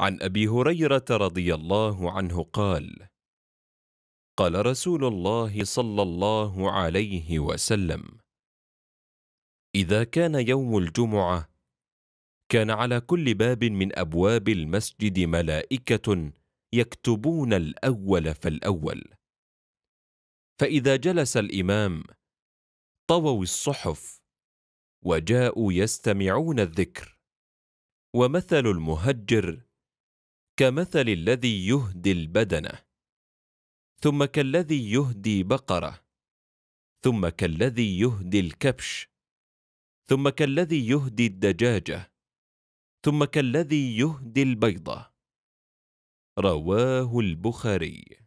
عن ابي هريره رضي الله عنه قال قال رسول الله صلى الله عليه وسلم اذا كان يوم الجمعه كان على كل باب من ابواب المسجد ملائكه يكتبون الاول فالاول فاذا جلس الامام طووا الصحف وجاءوا يستمعون الذكر ومثل المهجر كمثل الذي يهدي البدنه ثم كالذي يهدي بقره ثم كالذي يهدي الكبش ثم كالذي يهدي الدجاجه ثم كالذي يهدي البيضه رواه البخاري